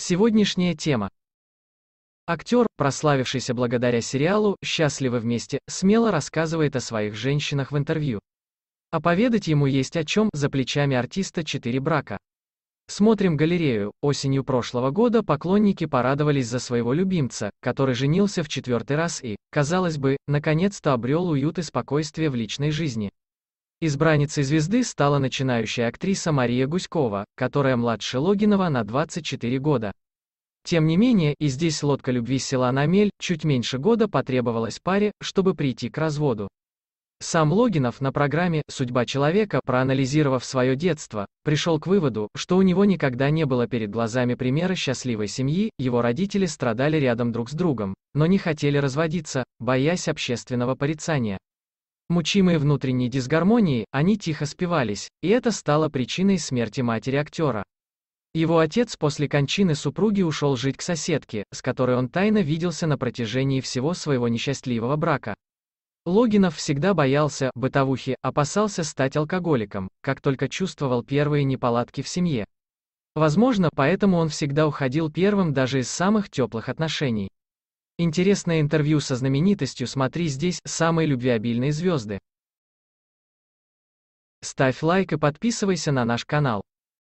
Сегодняшняя тема. Актер, прославившийся благодаря сериалу «Счастливы вместе», смело рассказывает о своих женщинах в интервью. А поведать ему есть о чем, за плечами артиста четыре брака. Смотрим галерею. Осенью прошлого года поклонники порадовались за своего любимца, который женился в четвертый раз и, казалось бы, наконец-то обрел уют и спокойствие в личной жизни. Избранницей звезды стала начинающая актриса Мария Гуськова, которая младше Логинова на 24 года. Тем не менее, и здесь лодка любви села на мель, чуть меньше года потребовалось паре, чтобы прийти к разводу. Сам Логинов на программе «Судьба человека», проанализировав свое детство, пришел к выводу, что у него никогда не было перед глазами примера счастливой семьи, его родители страдали рядом друг с другом, но не хотели разводиться, боясь общественного порицания. Мучимые внутренней дисгармонией, они тихо спивались, и это стало причиной смерти матери актера. Его отец после кончины супруги ушел жить к соседке, с которой он тайно виделся на протяжении всего своего несчастливого брака. Логинов всегда боялся бытовухи, опасался стать алкоголиком, как только чувствовал первые неполадки в семье. Возможно, поэтому он всегда уходил первым даже из самых теплых отношений. Интересное интервью со знаменитостью смотри здесь «Самые любвеобильные звезды». Ставь лайк и подписывайся на наш канал.